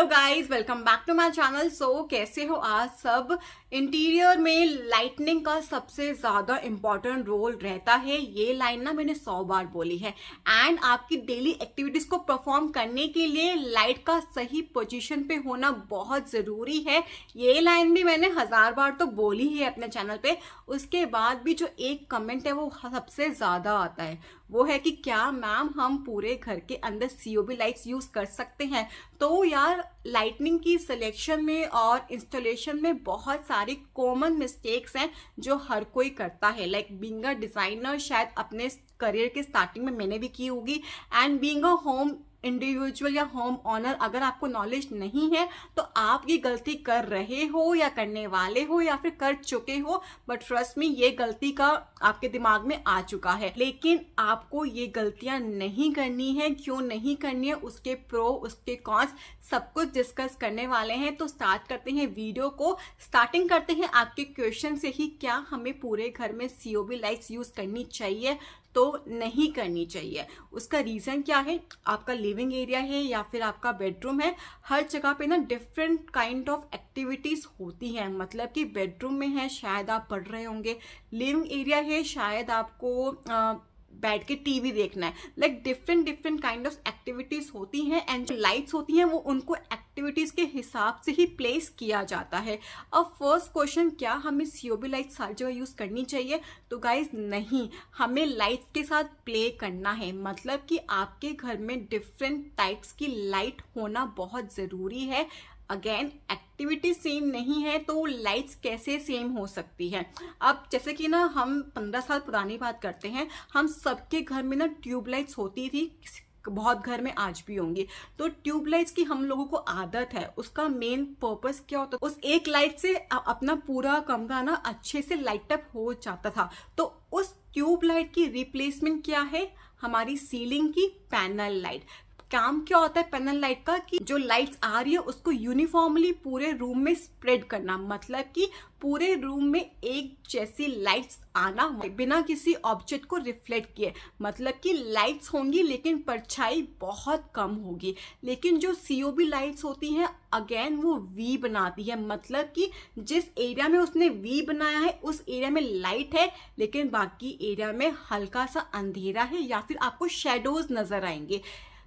Hello guys welcome back to my channel so कैसे हो आज सब इंटीरियर में लाइटनिंग का सबसे ज़्यादा इम्पॉर्टेंट रोल रहता है ये लाइन ना मैंने सौ बार बोली है एंड आपकी डेली एक्टिविटीज़ को परफॉर्म करने के लिए लाइट का सही पोजीशन पे होना बहुत ज़रूरी है ये लाइन भी मैंने हज़ार बार तो बोली है अपने चैनल पे उसके बाद भी जो एक कमेंट है वो सबसे ज़्यादा आता है वो है कि क्या मैम हम पूरे घर के अंदर सीओबी लाइट्स यूज कर सकते हैं तो यार लाइटनिंग की सिलेक्शन में और इंस्टॉलेशन में बहुत सारी कॉमन मिस्टेक्स हैं जो हर कोई करता है लाइक बींग डिजाइनर शायद अपने करियर के स्टार्टिंग में मैंने भी की होगी एंड बींग होम इंडिविजुअल या होम ऑनर अगर आपको नॉलेज नहीं है तो आप ये गलती कर रहे हो या करने वाले हो या फिर कर चुके हो बट ट्रस्ट में ये गलती का आपके दिमाग में आ चुका है लेकिन आपको ये गलतियां नहीं करनी है क्यों नहीं करनी है उसके प्रो उसके कॉन्स सब कुछ डिस्कस करने वाले हैं तो स्टार्ट करते हैं वीडियो को स्टार्टिंग करते हैं आपके क्वेश्चन से ही क्या हमें पूरे घर में सीओ लाइट्स यूज करनी चाहिए तो नहीं करनी चाहिए उसका रीज़न क्या है आपका लिविंग एरिया है या फिर आपका बेडरूम है हर जगह पे ना डिफरेंट काइंड ऑफ एक्टिविटीज़ होती हैं मतलब कि बेडरूम में है शायद आप पढ़ रहे होंगे लिविंग एरिया है शायद आपको आ, बैठ के टीवी देखना है like different different kind of activities होती हैं एंड जो लाइट्स होती हैं वो उनको एक्टिविटीज के हिसाब से ही प्लेस किया जाता है अब फर्स्ट क्वेश्चन क्या हमें सीओबी लाइट्स हर जगह यूज करनी चाहिए तो गाइज नहीं हमें लाइट्स के साथ प्ले करना है मतलब कि आपके घर में डिफरेंट टाइप्स की लाइट होना बहुत ज़रूरी है अगेन एक्टिविटी सेम नहीं है तो लाइट्स कैसे सेम हो सकती है अब जैसे कि ना हम पंद्रह साल पुरानी बात करते हैं हम सबके घर में ना ट्यूबलाइट्स होती थी बहुत घर में आज भी होंगी तो ट्यूबलाइट्स की हम लोगों को आदत है उसका मेन पर्पस क्या होता उस एक लाइट से अपना पूरा कमरा ना अच्छे से लाइट अप हो जाता था तो उस ट्यूबलाइट की रिप्लेसमेंट क्या है हमारी सीलिंग की पैनल लाइट काम क्या होता है पैनल लाइट का कि जो लाइट्स आ रही है उसको यूनिफॉर्मली पूरे रूम में स्प्रेड करना मतलब कि पूरे रूम में एक जैसी लाइट्स आना बिना किसी ऑब्जेक्ट को रिफ्लेक्ट किए मतलब कि लाइट्स होंगी लेकिन परछाई बहुत कम होगी लेकिन जो सीओबी लाइट्स होती हैं अगेन वो वी बनाती है मतलब कि जिस एरिया में उसने वी बनाया है उस एरिया में लाइट है लेकिन बाकी एरिया में हल्का सा अंधेरा है या फिर आपको शेडोज नजर आएंगे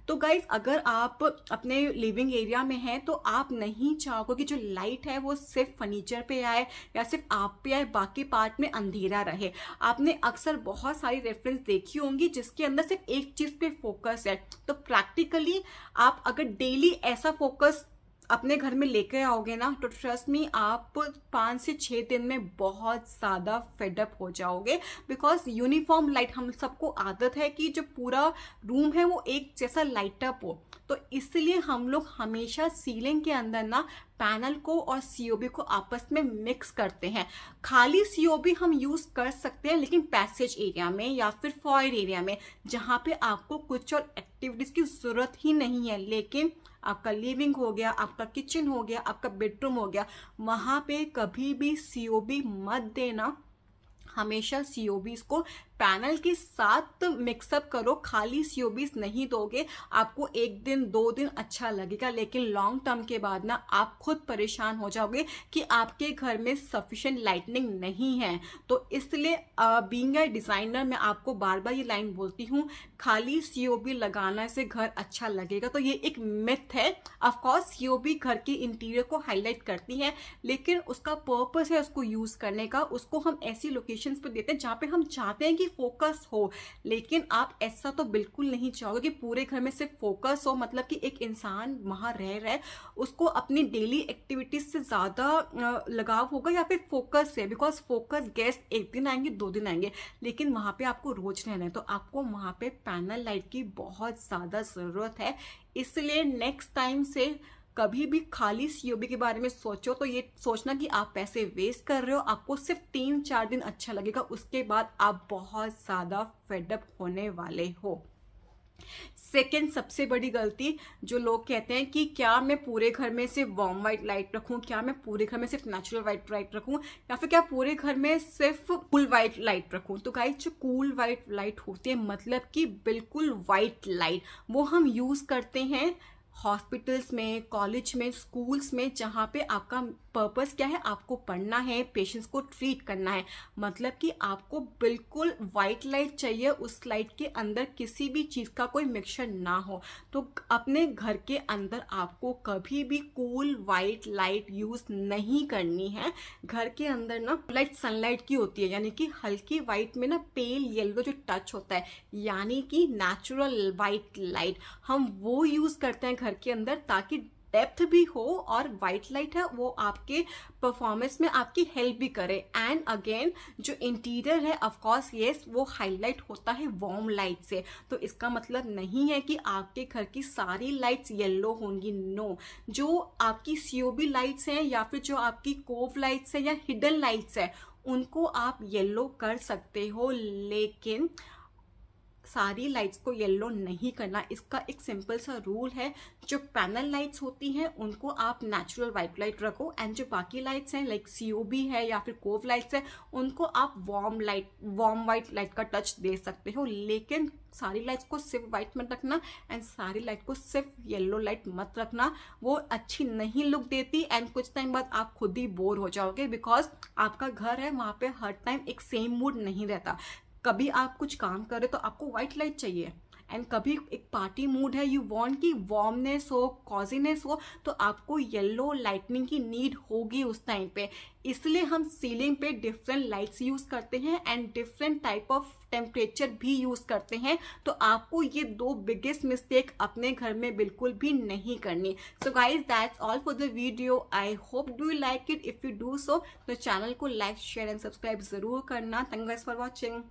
तो गाइज अगर आप अपने लिविंग एरिया में हैं तो आप नहीं चाहोगे कि जो लाइट है वो सिर्फ फर्नीचर पे आए या सिर्फ आप पे आए बाकी पार्ट में अंधेरा रहे आपने अक्सर बहुत सारी रेफरेंस देखी होंगी जिसके अंदर सिर्फ एक चीज़ पे फोकस है तो प्रैक्टिकली आप अगर डेली ऐसा फोकस अपने घर में लेके आओगे ना तो ट्रस्ट मी आप पाँच से छः दिन में बहुत ज़्यादा फेडअप हो जाओगे बिकॉज यूनिफॉर्म लाइट हम सबको आदत है कि जो पूरा रूम है वो एक जैसा लाइटअप हो तो इसलिए हम लोग हमेशा सीलिंग के अंदर ना पैनल को और सीओबी को आपस में मिक्स करते हैं खाली सीओबी हम यूज कर सकते हैं लेकिन पैसेज एरिया में या फिर फॉयर एरिया में जहाँ पे आपको कुछ और एक्टिविटीज की जरूरत ही नहीं है लेकिन आपका लिविंग हो गया आपका किचन हो गया आपका बेडरूम हो गया वहां पे कभी भी सीओबी मत देना हमेशा सीओबीज को पैनल के साथ मिक्सअप करो खाली सीओबीज नहीं दोगे आपको एक दिन दो दिन अच्छा लगेगा लेकिन लॉन्ग टर्म के बाद ना आप खुद परेशान हो जाओगे कि आपके घर में सफिशेंट लाइटनिंग नहीं है तो इसलिए बींग ए डिज़ाइनर मैं आपको बार बार ये लाइन बोलती हूँ खाली सीओबी लगाना से घर अच्छा लगेगा तो ये एक मिथ है ऑफकोर्स सीओबी घर के इंटीरियर को हाईलाइट करती है लेकिन उसका पर्पज़ है उसको यूज़ करने का उसको हम ऐसी लोकेशन पर देते हैं जहाँ पे हम चाहते हैं कि ही फोकस हो लेकिन आप ऐसा तो बिल्कुल नहीं चाहोगे कि पूरे घर में सिर्फ फोकस हो मतलब कि एक इंसान वहाँ रह रहा है उसको अपनी डेली एक्टिविटीज से ज़्यादा लगाव होगा या फिर फोकस है बिकॉज फोकस गेस्ट एक दिन आएंगे दो दिन आएंगे लेकिन वहाँ पर आपको रोज रहना है तो आपको वहाँ पर पैनल लाइट की बहुत ज़्यादा ज़रूरत है इसलिए नेक्स्ट टाइम से कभी भी खाली सीओबी के बारे में सोचो तो ये सोचना कि आप पैसे वेस्ट कर रहे हो आपको सिर्फ तीन चार दिन अच्छा लगेगा उसके बाद आप बहुत ज़्यादा फेडअप होने वाले हो सेकेंड सबसे बड़ी गलती जो लोग कहते हैं कि क्या मैं पूरे घर में सिर्फ वार्म वाइट लाइट रखूं क्या मैं पूरे घर में सिर्फ नेचुरल वाइट लाइट रखूं या फिर क्या पूरे घर में सिर्फ कूल वाइट लाइट रखूं तो गाइस जो कूल वाइट लाइट होती है मतलब कि बिल्कुल वाइट लाइट वो हम यूज़ करते हैं हॉस्पिटल्स में कॉलेज में स्कूल्स में जहाँ पे आपका पर्पस क्या है आपको पढ़ना है पेशेंट्स को ट्रीट करना है मतलब कि आपको बिल्कुल वाइट लाइट चाहिए उस लाइट के अंदर किसी भी चीज़ का कोई मिक्सर ना हो तो अपने घर के अंदर आपको कभी भी कूल वाइट लाइट यूज़ नहीं करनी है घर के अंदर ना लाइट सनलाइट की होती है यानी कि हल्की वाइट में ना पेल येलो जो टच होता है यानी कि नेचुरल वाइट लाइट हम वो यूज़ करते हैं घर के अंदर ताकि डेप्थ भी हो और व्हाइट लाइट है वो आपके परफॉर्मेंस में आपकी हेल्प भी करे एंड अगेन जो इंटीरियर है ऑफकोर्स ये yes, वो हाईलाइट होता है वार्म लाइट से तो इसका मतलब नहीं है कि आपके घर की सारी लाइट्स येलो होंगी नो no. जो आपकी सीओबी लाइट्स हैं या फिर जो आपकी कोव लाइट्स है या हिडन लाइट्स है उनको आप येल्लो कर सकते हो लेकिन सारी लाइट्स को येलो नहीं करना इसका एक सिंपल सा रूल है जो पैनल लाइट्स होती हैं उनको आप नेचुरल वाइट लाइट रखो एंड जो बाकी लाइट्स हैं लाइक सीओबी है या फिर कोव लाइट्स है उनको आप warm light warm white light का टच दे सकते हो लेकिन सारी लाइट्स को सिर्फ वाइट मत रखना एंड सारी लाइट को सिर्फ येलो लाइट मत रखना वो अच्छी नहीं लुक देती एंड कुछ टाइम बाद आप खुद ही बोर हो जाओगे बिकॉज आपका घर है वहाँ पे हर टाइम एक सेम मूड नहीं रहता कभी आप कुछ काम कर रहे हो तो आपको व्हाइट लाइट चाहिए एंड कभी एक पार्टी मूड है यू वॉन्ट की वार्मनेस हो कॉजीनेस हो तो आपको येलो लाइटनिंग की नीड होगी उस टाइम पे इसलिए हम सीलिंग पे डिफरेंट लाइट्स यूज़ करते हैं and different type of temperature भी यूज़ करते हैं तो आपको ये दो बिगेस्ट मिस्टेक अपने घर में बिल्कुल भी नहीं करनी so guys that's all for the video I hope do you like it if you do so तो चैनल को लाइक शेयर एंड सब्सक्राइब ज़रूर करना थैंक फॉर वॉचिंग